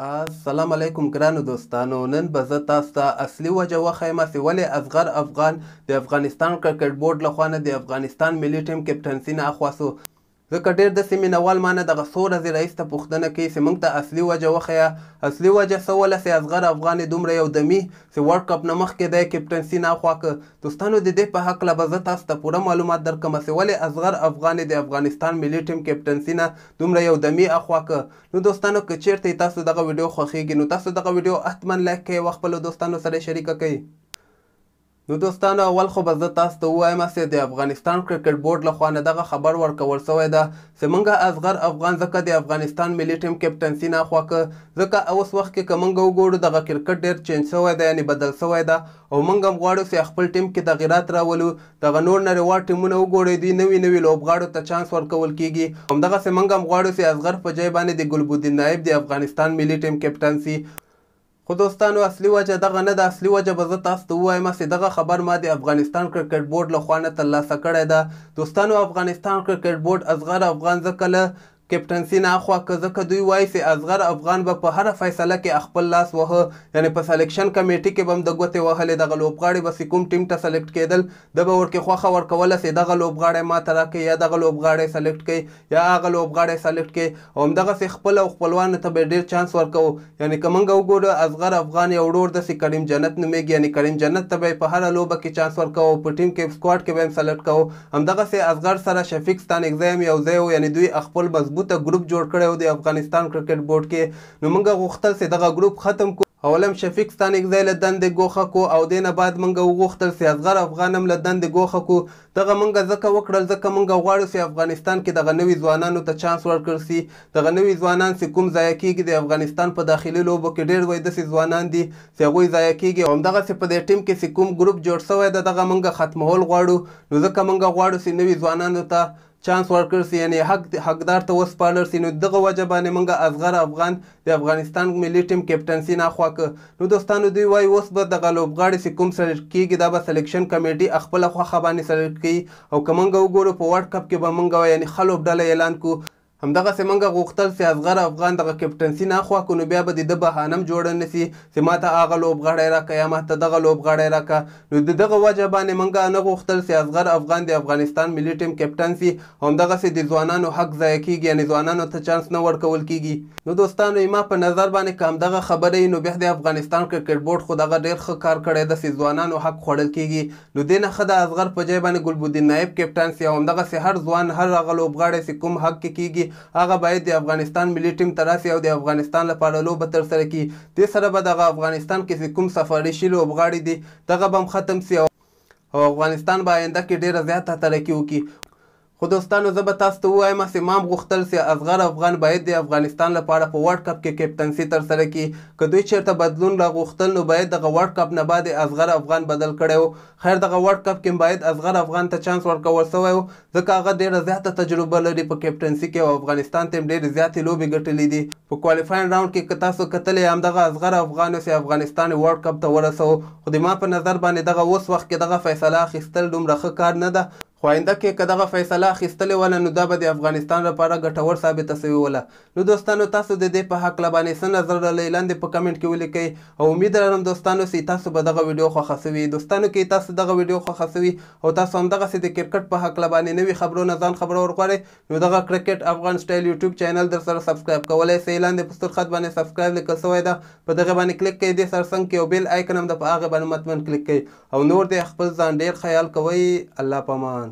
السلام علیکم ګرانو دوستانو نن به زه تاسو ته اصلي وجه وښیم چې ولې اصغر افغان د افغانستان کرکټ بورډ لخوا نه د افغانستان ملي ټیم کپټنسي نه اخوا سو ځکه ډېر داسې مینوال ما نه دغه څو ورځې راهیسته پوښتنه کوي چې موږ ته اصلي وجه وښیه اصلي وجه څه وله چې اصغر افغان دومره یو دمي چې ورلډ کپ نه مخکې دی کیپټنسي ناخوا که دوستانو د دې په هکله به زه تاسو ته پوره معلومات درکړم چې ولې اصغر افغان د افغانستان ملي ټیم کیپټنسي نه دومره یو دمي اخوا که نو دوستانو که چېرته تاسو دغه ویډیو خوښیږي نو تاسو دغه ویډیو حتما لایک کوئ او خپلو دوستانو سره یې شریکه کوئ نو دوستانو اول خو به زه تاسو ته ووایم چې د افغانستان کرکټ بورډ لخوا نه دغه خبر ورکول سوی ده چې موږ اصغر افغان ځکه د افغانستان ملي ټیم کیپټنسي ناخوا که ځکه اوس وخت کې که موږ وګورو دغه کرکټ ډېر چینج سوی ده یعنې بدل سوی ده او موږ هم غواړو چې خپل ټیم کې تغیرات راولو دغه نور نړیوال ټیمونه وګورئ دوی نوي نوي لوبغاړو ته چانس ورکول کیږي همدغسې موږ هم غواړو چې اصغر په ځای باندې د ګلبودین نایب د افغانستان ملي ټیم کیپټنسي خو دوستانو اصلي وجه دغه نه ده اصلي وجه به زه تاسو ته ووایم هسې دغه خبر ما د افغانستان کرکټ بورډ لخوا نه ترلاسه کړی ده دوستانو افغانستان کرکټ بورډ اصغر افغان ځکه له کپټنسي نه اخوا که ځکه دوی وایي چې اصغر افغان به په هره فیصله کې خپل لاس وهه یعنې په سلیکشن کمیټي کې به هم د ګوتې وهلې دغه لوبغاړي به چې کوم ټیم ته سلیکټ کېدل ده به ورکې خوښه ورکوله چې دغه لوبغاړی ماته راکړي یا دغه لوبغاړی سلیکټ کړي یا هغه لوبغاړی سلیکټ کړي او همدغسې خپل او خپلوانو ته به ډېر چانس ورکوو یعنې که موږ وګورو اصغر افغان یو ورور داسې کریم جنت نومېږي یعنې کریم جنت ته به یې په هره لوبه کې چانس ورکوو په ټیم کې سکواډ کې به یې هم سلیکټ کوو همدغسې اصغر سره شفیق ستانکزی هم یو ځای یعنې دوی خپل مضبوط هغه ته ګروپ جوړ کړو د افغانستان کرکټ بورډ کې نو موږ غوښتل چې دغه ګروپ ختم کو اولم شفیق ستان اگزای له دندې ګوخه کو او دینه بعد منګه وغوښتل سي اصغر افغانم له دندې ګوخه کو دغه منګه زکه وکړل زکه منګه غواړو سي افغانستان کې دغه نوي ځوانانو ته چانس ورکړ سي دغه نوي ځوانان سي کوم ځای کېږي د افغانستان په داخلي لوبو کې ډېر وای داسې ځوانان دي چې هغوی ځای کېږي همدغه سي په دې ټیم کې سي کوم ګروپ جوړ سوی ده دغه منګه ختمول غواړو نو ځکه منګه غواړو سي نوي ځوانانو ته چانس ورکړ سي یعنی حق حقدار ته وسپارل سي نو دغه وجه باندې مونږه اصغر افغان د افغانستان ملي ټیم کیپټنسي نه خواکه نو دوستانو دوی وای اوس به د غلوبغاړي سي کوم سلیکټ کیږي دا به سلیکشن کمیټي خپل خواخه باندې سلیکټ کوي او کومنګ وګورو په ورلد کپ کې به مونږه یعنی خلوب ډله اعلان کو همدغه سیمنګ غوښتل چې اصغر افغان دغه کیپټنسي نه خوا کو نو بیا به د بهانم جوړ نه سي چې ماته هغه لوبغاړی راکړه یا ماته دغه لوبغاړی راکړه نو د دغه وجه باندې موږ نه غوښتل چې اصغر افغان د افغانستان ملي ټیم کیپټن سي همدغه سي د ځوانانو حق ضایع کیږي یعنې ځوانانو ته چانس نه ورکول کیږي نو دوستانو ما په نظر باندې که همدغه خبرې نو بیا د افغانستان کرکټ بورډ خو دغه ډېر ښه کار کړی ده چې ځوانانو حق خوړل کیږي نو دې نه ښه د اصغر په ځای باندې ګلبدین نایب کیپټن سي او همدغسې هر ځوان هر هغه لوبغاړی چې کوم حق کې کیږي هغه باید د افغانستان ملي ټیم ته راسي او د افغانستان لپاره لوبه ترسره کړي دې سره به دغه افغانستان کې چې کوم سفارشي لوبغاړي دي دغه به هم ختم سي او افغانستان به آینده کې ډېره زیاته ترقي وکړي خو دوستانو زه به تاسو ته ووایم چې ما هم غوښتل چې اصغر افغان باید د افغانستان لپاره په ورلډ کپ کې کیپټنسي ترسره کړي که دوی چېرته بدلون راغوښتل نو باید دغه ورلډ کپ نه بعد اصغر افغان بدل کړی و خیر دغه ورلډ کپ کې باید اصغر افغان ته چانس ورکول سوی و ځکه هغه ډېره زیاته تجربه لري په کیپټنسي کې او افغانستان ته هم ډېرې زیاتې لوبې ګټلې دي په کوالیفاین راوند کې که تاسو کتلې همدغه اصغر افغان چې افغانستان ورلډ کپ ته ورسو خو ما په نظر باندې دغه اوس وخت کې دغه فیصله اخیستل دومره ښه کار نه ده خو آینده کې که دغه فیصله اخیستلې وله نو دا به د افغانستان لپاره ګټور ثابته سوې وله نو دوستانو تاسو د دې په هکله باندې څه نظر لرئ لاندې په کمنټ کې ولیکئ او امید لرم دوستانو چې تاسو به دغه ویډیو خوښه سوي دوستانو کې تاسو دغه ویډیو خوښه سوي او تاسو همدغسې د کرکټ په هکله باندې نوي خبرونه ځان خبرور غواړئ نو دغه کرکټ افغان سټایل یوټیوب چینل در سره سبسکرایب کولی سئ لاندې په ستر خط باندې سبسکرایب لیکل سوی ده په دغه باندې کلیک کړئ دې سره څنګ کې یو بیل آیکن هم ده په هغې باندې مطمئن کلیک کړئ او نور دې خپل ځان ډېر خیال کوئ الله پامان